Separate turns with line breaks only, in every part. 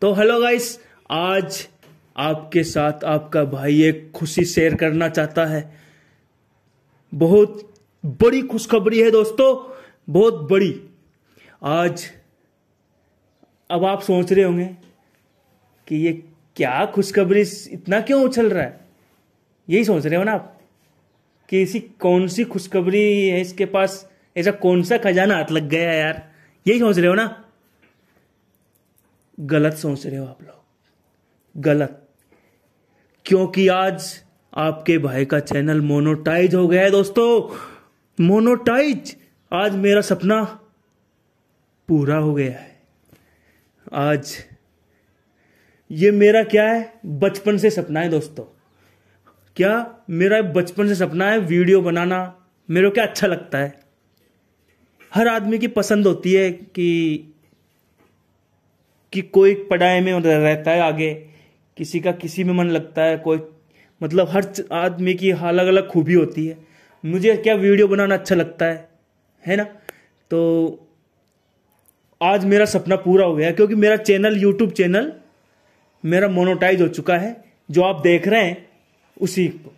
तो hello guys आज आपके साथ आपका भाई एक खुशी शेयर करना चाहता है बहुत बड़ी खुशखबरी है दोस्तों बहुत बड़ी आज अब आप सोच रहे होंगे कि ये क्या खुशखबरी इतना क्यों उछल रहा है यही सोच रहे हो ना आप कि इसी कौन सी खुशखबरी है इसके पास ऐसा कौन सा खजाना हाथ लग गया यार यही सोच रहे हो ना गलत सोच रहे हो आप लोग गलत क्योंकि आज आपके भाई का चैनल मोनोटाइज हो गया है दोस्तों मोनोटाइज आज मेरा सपना पूरा हो गया है आज ये मेरा क्या है बचपन से सपना है दोस्तों क्या मेरा बचपन से सपना है वीडियो बनाना मेरे को क्या अच्छा लगता है हर आदमी की पसंद होती है कि कि कोई पढ़ाई में रहता है आगे किसी का किसी में मन लगता है कोई मतलब हर आदमी की अलग अलग खूबी होती है मुझे क्या वीडियो बनाना अच्छा लगता है है ना तो आज मेरा सपना पूरा हो गया क्योंकि मेरा चैनल यूट्यूब चैनल मेरा मोनोटाइज हो चुका है जो आप देख रहे हैं उसी को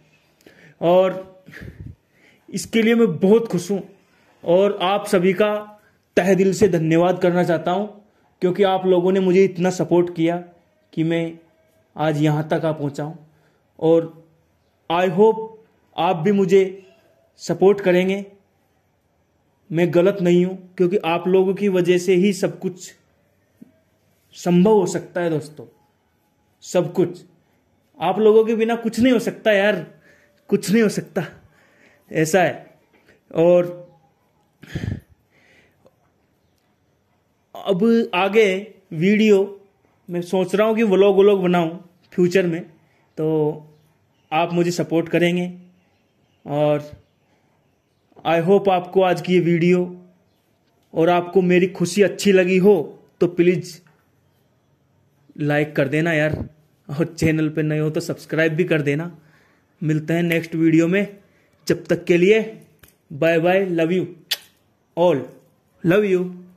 और इसके लिए मैं बहुत खुश हूँ और आप सभी का तह दिल से धन्यवाद करना चाहता हूँ क्योंकि आप लोगों ने मुझे इतना सपोर्ट किया कि मैं आज यहाँ तक आ पहुँचा हूँ और आई होप आप भी मुझे सपोर्ट करेंगे मैं गलत नहीं हूँ क्योंकि आप लोगों की वजह से ही सब कुछ संभव हो सकता है दोस्तों सब कुछ आप लोगों के बिना कुछ नहीं हो सकता यार कुछ नहीं हो सकता ऐसा है और अब आगे वीडियो मैं सोच रहा हूँ कि व्लॉग व्लॉग बनाऊँ फ्यूचर में तो आप मुझे सपोर्ट करेंगे और आई होप आपको आज की ये वीडियो और आपको मेरी खुशी अच्छी लगी हो तो प्लीज़ लाइक कर देना यार और चैनल पे नए हो तो सब्सक्राइब भी कर देना मिलते हैं नेक्स्ट वीडियो में जब तक के लिए bye bye love you all love you